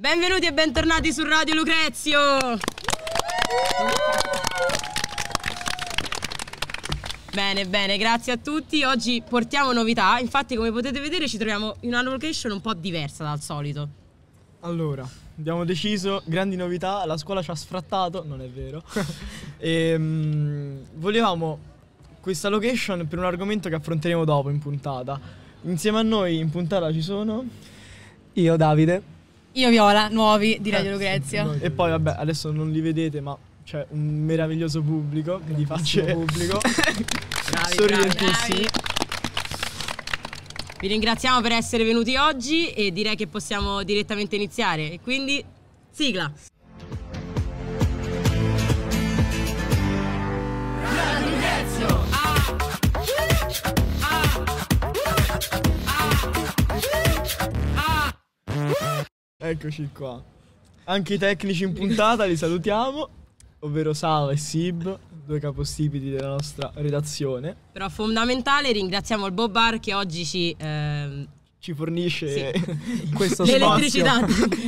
Benvenuti e bentornati su Radio Lucrezio! Bene, bene, grazie a tutti. Oggi portiamo novità, infatti come potete vedere ci troviamo in una location un po' diversa dal solito. Allora, abbiamo deciso, grandi novità, la scuola ci ha sfrattato, non è vero. e, mm, volevamo questa location per un argomento che affronteremo dopo in puntata. Insieme a noi in puntata ci sono... Io, Davide. Io Viola, nuovi di eh, Radio Lucrezia. E poi vabbè, adesso non li vedete, ma c'è un meraviglioso pubblico di facce pubblico. bravi, Sorridentissimi. Vi ringraziamo per essere venuti oggi e direi che possiamo direttamente iniziare. E Quindi sigla. Eccoci qua. Anche i tecnici in puntata li salutiamo, ovvero Sava e Sib, due capostipiti della nostra redazione. Però fondamentale, ringraziamo il Bob Bar che oggi ci... Ehm, ci fornisce sì. questo L'elettricità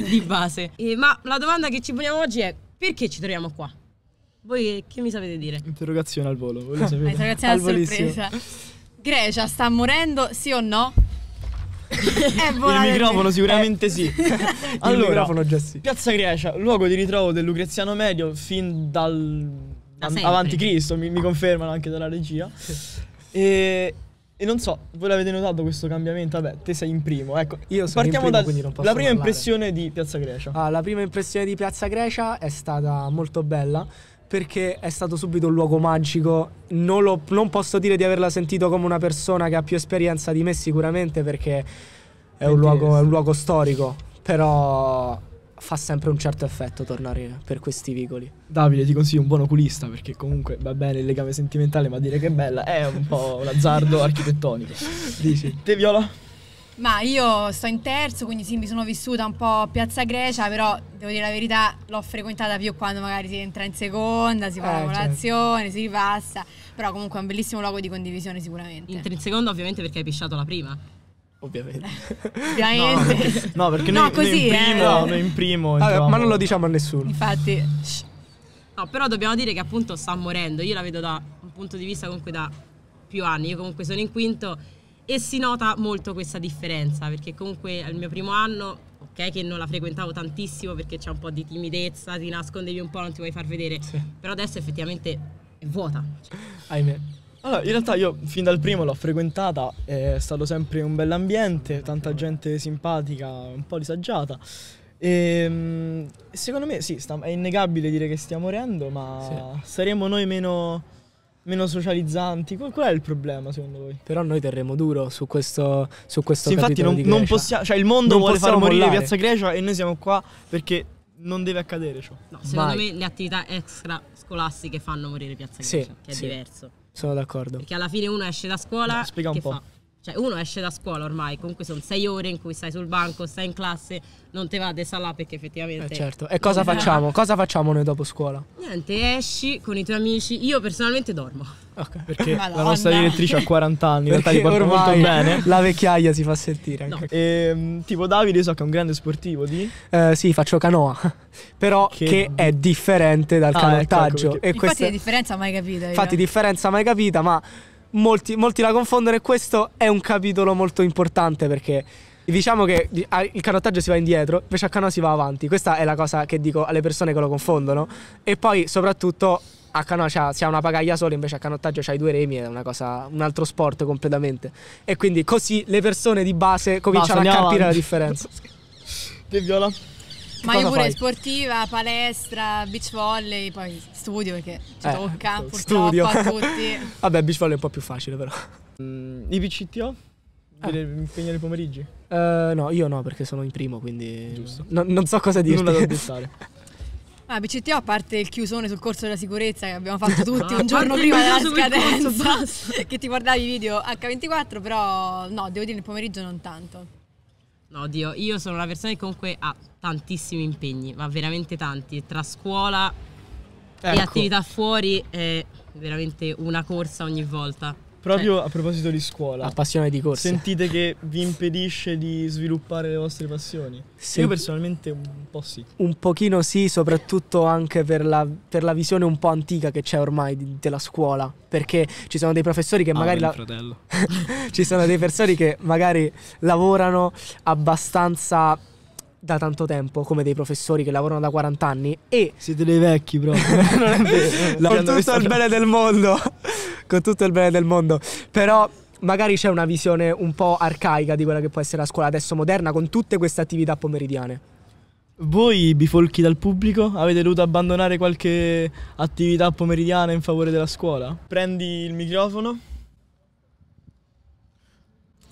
di base. E, ma la domanda che ci poniamo oggi è perché ci troviamo qua? Voi che mi sapete dire? Interrogazione al volo, Interrogazione a sorpresa. Grecia sta morendo, sì o no? Eh, il microfono eh. sicuramente sì. allora, il microfono già sì. Piazza Grecia, luogo di ritrovo del Lucreziano medio fin dal da avanti Cristo, mi, mi, confermano anche dalla regia. E, e, non so, voi l'avete notato questo cambiamento? Vabbè, te sei in primo, ecco. Io sono Partiamo in primo, da la prima parlare. impressione di Piazza Grecia. Ah, la prima impressione di Piazza Grecia è stata molto bella perché è stato subito un luogo magico. Non, lo, non, posso dire di averla sentito come una persona che ha più esperienza di me sicuramente perché è un, luogo, è un luogo, storico, però fa sempre un certo effetto tornare per questi vicoli. Davide ti consiglio un buon oculista perché comunque va bene il legame sentimentale ma dire che è bella è un po' un azzardo architettonico. Dici. Te Viola? Ma io sto in terzo, quindi sì, mi sono vissuta un po' a Piazza Grecia, però devo dire la verità, l'ho frequentata più quando magari si entra in seconda, si fa eh, la certo. colazione, certo. si ripassa, però comunque è un bellissimo luogo di condivisione sicuramente. Entri in seconda ovviamente perché hai pisciato la prima. Ovviamente. No, no, perché noi, no, così, noi in eh. primo, eh. no, noi in primo Vabbè, ma non lo diciamo a nessuno. Infatti. No, però dobbiamo dire che appunto sta morendo, io la vedo da un punto di vista comunque da più anni, io comunque sono in quinto e si nota molto questa differenza perché comunque al mio primo anno ok che non la frequentavo tantissimo perché c'è un po' di timidezza, ti nascondevi un po', non ti vuoi far vedere, sì. però adesso effettivamente è vuota. Cioè. Ahimè. Allora, in realtà io fin dal primo l'ho frequentata, è stato sempre un bell'ambiente, tanta gente simpatica, un po' disagiata. E ehm, secondo me sì, è innegabile dire che stiamo morendo, ma sì. saremo noi meno meno socializzanti. Qual, qual, è il problema secondo voi? Però noi terremo duro su questo, su questo sì, infatti non, non possiamo, cioè il mondo non vuole far morire mollare. Piazza Grecia e noi siamo qua perché non deve accadere ciò. No, secondo Vai. me le attività extra scolastiche fanno morire Piazza Grecia, sì, che è sì. diverso. Sono d'accordo. Perché alla fine uno esce da scuola. No, spiega un po'. Fa? Cioè, uno esce da scuola ormai, comunque sono sei ore in cui stai sul banco, stai in classe, non te va a salà perché effettivamente. Eh certo. E cosa facciamo? cosa facciamo noi dopo scuola? Niente, esci con i tuoi amici. Io personalmente dormo. Okay. Perché Madonna. la nostra direttrice ha 40 anni, in realtà li porta molto bene. La vecchiaia si fa sentire anche. No. Ehm, e, tipo Davide, so che è un grande sportivo di. Eh, sì, faccio canoa. Però che, che è differente dal ah, canottaggio. Ecco, ecco, perché... E Infatti questa... differenza mai capita. Io. Infatti, eh. differenza mai capita, ma molti, molti la confondono e questo è un capitolo molto importante perché diciamo che il canottaggio si va indietro, invece a canoa si va avanti. Questa è la cosa che dico alle persone che lo confondono. E poi soprattutto a canoa si ha una pagaia sola, invece a canottaggio c'hai due remi, è cosa, un altro sport completamente. E quindi così le persone di base cominciano Basta, a capire avanti. la differenza. che viola. Ma io pure fai? sportiva, palestra, beach volley, poi studio perché ci eh, tocca studio. a tutti. Vabbè, beach volley è un po' più facile però. Mm, I BCTO? Ah. Eh. Deve impegnare i pomeriggi? Uh, no, io no perché sono in primo quindi... Giusto. No, non so cosa dire. Nulla da pensare. Ah, BCTO a parte il chiusone sul corso della sicurezza che abbiamo fatto tutti ah, un giorno prima della scadenza che ti guardavi i video H24, però no, devo dire nel pomeriggio non tanto. No, Dio, io sono una persona che comunque ha tantissimi impegni, ma veramente tanti. Tra scuola ecco. e attività fuori è veramente una corsa ogni volta. Proprio eh. a proposito di scuola. La passione di corsa. Sentite che vi impedisce di sviluppare le vostre passioni? Sì. Io personalmente un po' sì. Un pochino sì, soprattutto anche per la, per la visione un po' antica che c'è ormai di, della scuola. Perché ci sono dei professori che magari. ah, magari... La... fratello. ci sono dei professori che magari lavorano abbastanza da tanto tempo come dei professori che lavorano da 40 anni e siete dei vecchi proprio non è vero con tutto il bene del mondo con tutto il bene del mondo. Però magari c'è una visione un po' arcaica di quella che può essere la scuola adesso moderna con tutte queste attività pomeridiane. Voi, bifolchi dal pubblico, avete dovuto abbandonare qualche attività pomeridiana in favore della scuola? Prendi il microfono.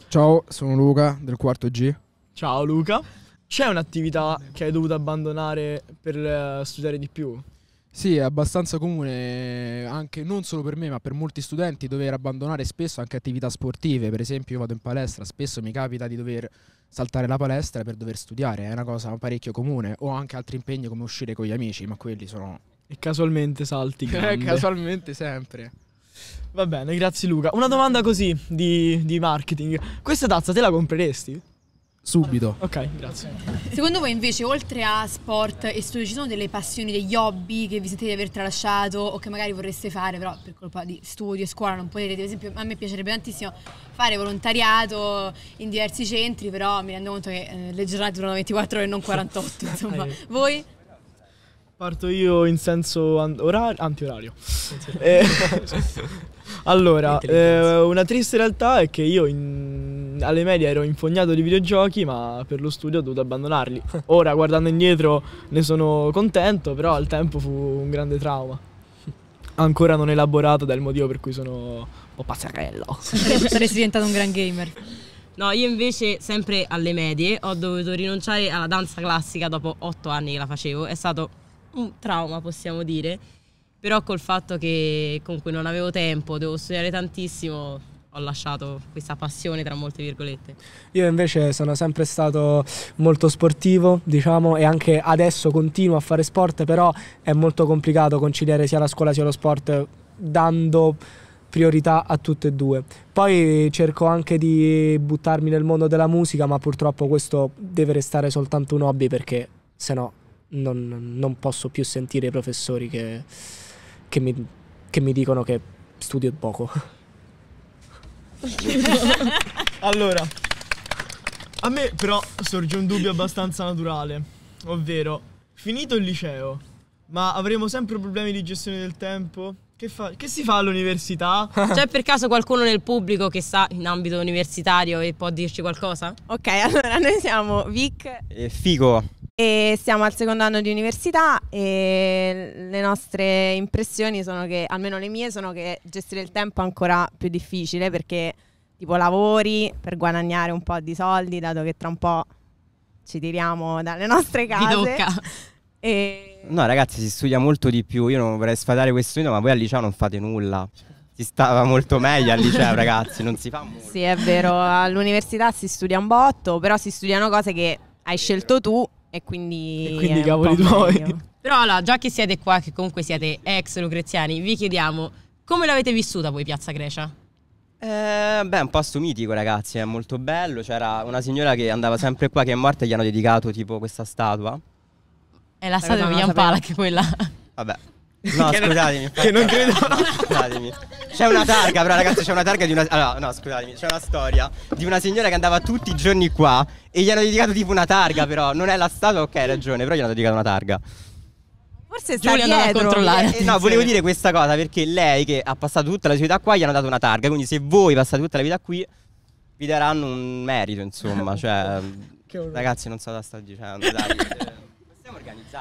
Ciao, sono Luca del quarto G. Ciao Luca. C'è un'attività che hai dovuto abbandonare per eh, studiare di più? Sì, è abbastanza comune anche non solo per me, ma per molti studenti dover abbandonare spesso anche attività sportive. Per esempio, io vado in palestra, spesso mi capita di dover saltare la palestra per dover studiare, è una cosa parecchio comune, o anche altri impegni come uscire con gli amici, ma quelli sono e casualmente salti. casualmente sempre. Va bene, grazie Luca. Una domanda così di, di marketing. Questa tazza te la compreresti? subito. Ok, grazie. Secondo voi invece, oltre a sport e studio, ci sono delle passioni, degli hobby che vi sentite di aver tralasciato o che magari vorreste fare, però per colpa di studio e scuola non potete, ad esempio a me piacerebbe tantissimo fare volontariato in diversi centri, però mi rendo conto che eh, le giornate durano 24 ore e non 48, insomma. voi? Parto io in senso an- ora- antiorario. Eh, allora, eh, una triste realtà è che io in alle medie ero infognato di videogiochi, ma per lo studio ho dovuto abbandonarli. Ora, guardando indietro, ne sono contento, però al tempo fu un grande trauma. Ancora non elaborato dal motivo per cui sono un pazzarello. Saresti diventato un gran gamer. No, io invece sempre alle medie ho dovuto rinunciare alla danza classica dopo otto anni che la facevo. È stato un trauma, possiamo dire. Però col fatto che comunque non avevo tempo, devo studiare tantissimo, ho lasciato questa passione tra molte virgolette. Io invece sono sempre stato molto sportivo, diciamo, e anche adesso continuo a fare sport, però è molto complicato conciliare sia la scuola sia lo sport dando priorità a tutte e due. Poi cerco anche di buttarmi nel mondo della musica, ma purtroppo questo deve restare soltanto un hobby perché sennò non, non posso più sentire i professori che, che, mi, che mi dicono che studio poco. allora, a me però sorge un dubbio abbastanza naturale, ovvero, finito il liceo, ma avremo sempre problemi di gestione del tempo? Che, fa- che si fa all'università? C'è cioè, per caso qualcuno nel pubblico che sta in ambito universitario e può dirci qualcosa? Ok, allora noi siamo Vic e Figo. E siamo al secondo anno di università e le nostre impressioni sono che, almeno le mie, sono che gestire il tempo è ancora più difficile perché tipo lavori per guadagnare un po' di soldi, dato che tra un po' ci tiriamo dalle nostre case. E... No ragazzi, si studia molto di più, io non vorrei sfatare questo mito, ma voi al liceo non fate nulla. Si stava molto meglio al liceo ragazzi, non si fa molto. Sì è vero, all'università si studia un botto, però si studiano cose che hai scelto tu e quindi, e quindi cavoli tuoi. Però allora, già che siete qua, che comunque siete ex lucreziani, vi chiediamo come l'avete vissuta voi Piazza Grecia? Eh, beh, un posto mitico, ragazzi, è molto bello. C'era una signora che andava sempre qua, che è morta, e gli hanno dedicato tipo questa statua. È la statua di Ian Palak quella. Vabbè, No, che scusatemi. Non, che non credo. Scusatemi. C'è una targa, però ragazzi, c'è una targa di una. Allora, no, scusatemi, c'è una storia di una signora che andava tutti i giorni qua e gli hanno dedicato tipo una targa, però non è la statua, ok, hai ragione, però gli hanno dedicato una targa. Forse sta Giulia dietro. a controllare. Eh, eh no, volevo dire questa cosa perché lei che ha passato tutta la sua vita qua gli hanno dato una targa, quindi se voi passate tutta la vita qui vi daranno un merito, insomma, cioè Ragazzi, non so cosa sto dicendo, dai.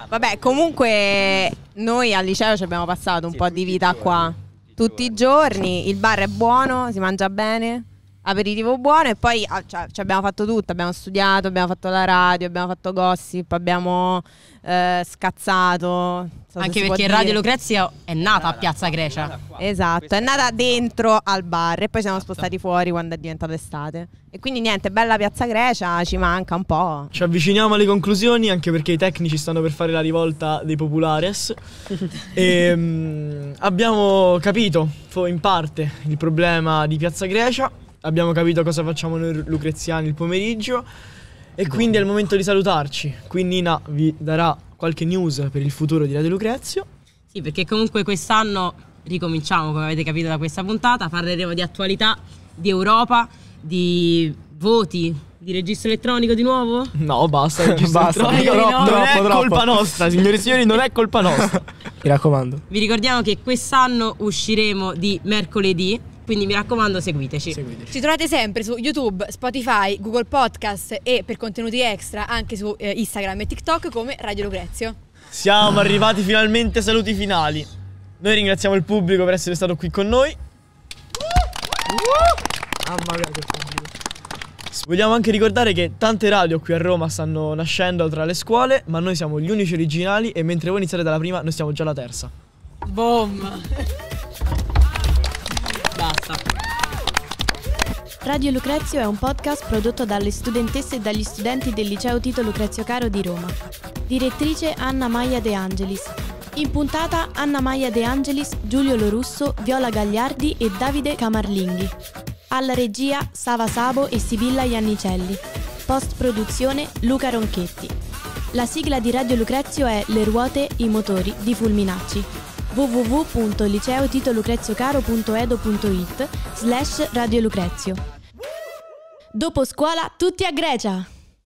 Vabbè, comunque noi al liceo ci abbiamo passato un sì, po' di vita giorni, qua. Tutti, tutti i giorni, il bar è buono, si mangia bene aperitivo buono e poi ah, cioè, ci abbiamo fatto tutto, abbiamo studiato, abbiamo fatto la radio, abbiamo fatto gossip, abbiamo eh, scazzato. So Anche perché Radio Lucrezia è nata a esatto, Piazza Grecia. Esatto, è nata dentro al bar e poi siamo esatto. spostati fuori quando è diventata estate. E quindi niente, bella Piazza Grecia, ci manca un po'. Ci avviciniamo alle conclusioni anche perché i tecnici stanno per fare la rivolta dei populares. e, ehm, mh, abbiamo capito in parte il problema di Piazza Grecia abbiamo capito cosa facciamo noi lucreziani il pomeriggio e quindi è il momento di salutarci. Qui Nina vi darà qualche news per il futuro di Radio Lucrezio. Sì, perché comunque quest'anno ricominciamo, come avete capito da questa puntata, parleremo di attualità, di Europa, di voti, di registro elettronico di nuovo? No, basta, registro basta. elettronico no, no, non troppo, è colpa nostra, signori e signori, non è colpa nostra. Mi raccomando. Vi ricordiamo che quest'anno usciremo di mercoledì quindi mi raccomando, seguiteci. seguiteci. Ci trovate sempre su YouTube, Spotify, Google Podcast e per contenuti extra anche su eh, Instagram e TikTok come Radio Lucrezio. Siamo arrivati finalmente ai saluti finali. Noi ringraziamo il pubblico per essere stato qui con noi. Mamma mia che Vogliamo anche ricordare che tante radio qui a Roma stanno nascendo tra le scuole, ma noi siamo gli unici originali e mentre voi iniziate dalla prima, noi siamo già alla terza. Bomba! fatta. Radio Lucrezio è un podcast prodotto dalle studentesse e dagli studenti del liceo Tito Lucrezio Caro di Roma. Direttrice Anna Maia De Angelis. In puntata Anna Maia De Angelis, Giulio Lorusso, Viola Gagliardi e Davide Camarlinghi. Alla regia Sava Sabo e Sibilla Iannicelli. Post produzione Luca Ronchetti. La sigla di Radio Lucrezio è Le ruote, i motori di Fulminacci www.liceotitollucreziocaro.edu.it slash Radio Lucrezio. Dopo scuola, tutti a Grecia!